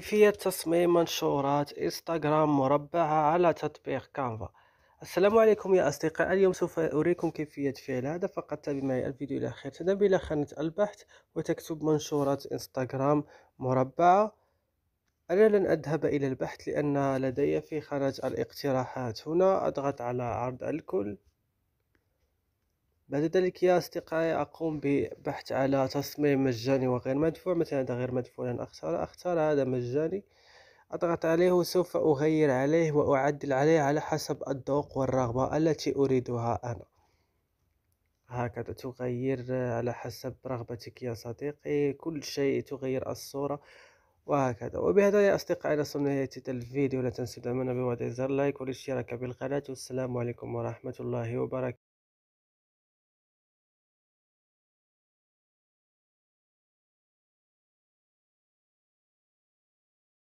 كيفية تصميم منشورات انستغرام مربعة على تطبيق كانفا السلام عليكم يا أصدقاء اليوم سوف أريكم كيفية فعل هذا فقط تابع معي الفيديو إلى آخر تذهب إلى خانة البحث وتكتب منشورات انستغرام مربعة أنا لن أذهب إلى البحث لأن لدي في خانة الاقتراحات هنا أضغط على عرض الكل بعد ذلك يا أصدقائي أقوم ببحث على تصميم مجاني وغير مدفوع مثلا هذا غير مدفوع أنا أختار أختار هذا مجاني أضغط عليه وسوف أغير عليه وأعدل عليه على حسب الذوق والرغبة التي أريدها أنا هكذا تغير على حسب رغبتك يا صديقي كل شيء تغير الصورة وهكذا وبهذا يا أصدقائي نصل نهاية الفيديو لا تنسوا دعمنا بوضع زر لايك والاشتراك بالقناة والسلام عليكم ورحمة الله وبركاته